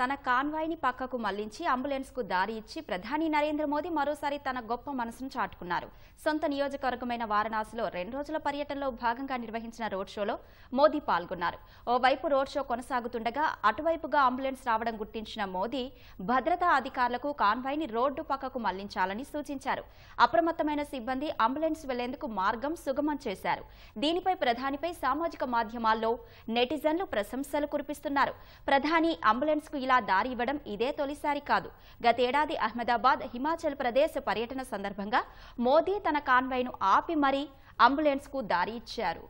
తన కాన్వాయ్ని పక్కకు మళ్లించి అంబులెన్స్కు దారి ఇచ్చి ప్రధాని నరేంద్ర మోదీ మరోసారి తన గొప్ప మనసును చాటుకున్నారు సొంత నియోజకవర్గమైన వారణాసిలో రెండు రోజుల పర్యటనలో భాగంగా నిర్వహించిన రోడ్ షోలో మోదీ పాల్గొన్నారు ఓవైపు రోడ్ షో కొనసాగుతుండగా అటువైపుగా అంబులెన్స్ రావడం గుర్తించిన మోదీ భద్రతా అధికారులకు కాన్వాయ్ని రోడ్డు పక్కకు మళ్లించాలని సూచించారు అప్రమత్తమైన సిబ్బంది అంబులెన్స్ వెళ్లేందుకు మార్గం సుగమం చేశారు దీనిపై ప్రధానిపై సామాజిక మాధ్యమాల్లో నెటిజన్లు ప్రశంసలు కురిపిస్తున్నారు ప్రధాని అంబులెన్స్కు ఇలా దారి ఇవ్వడం ఇదే తొలిసారి కాదు గతేడాది అహ్మదాబాద్ హిమాచల్ ప్రదేశ్ పర్యటన సందర్భంగా మోదీ తన కాన్వైను ఆపి మరీ అంబులెన్స్కు దారి ఇచ్చారు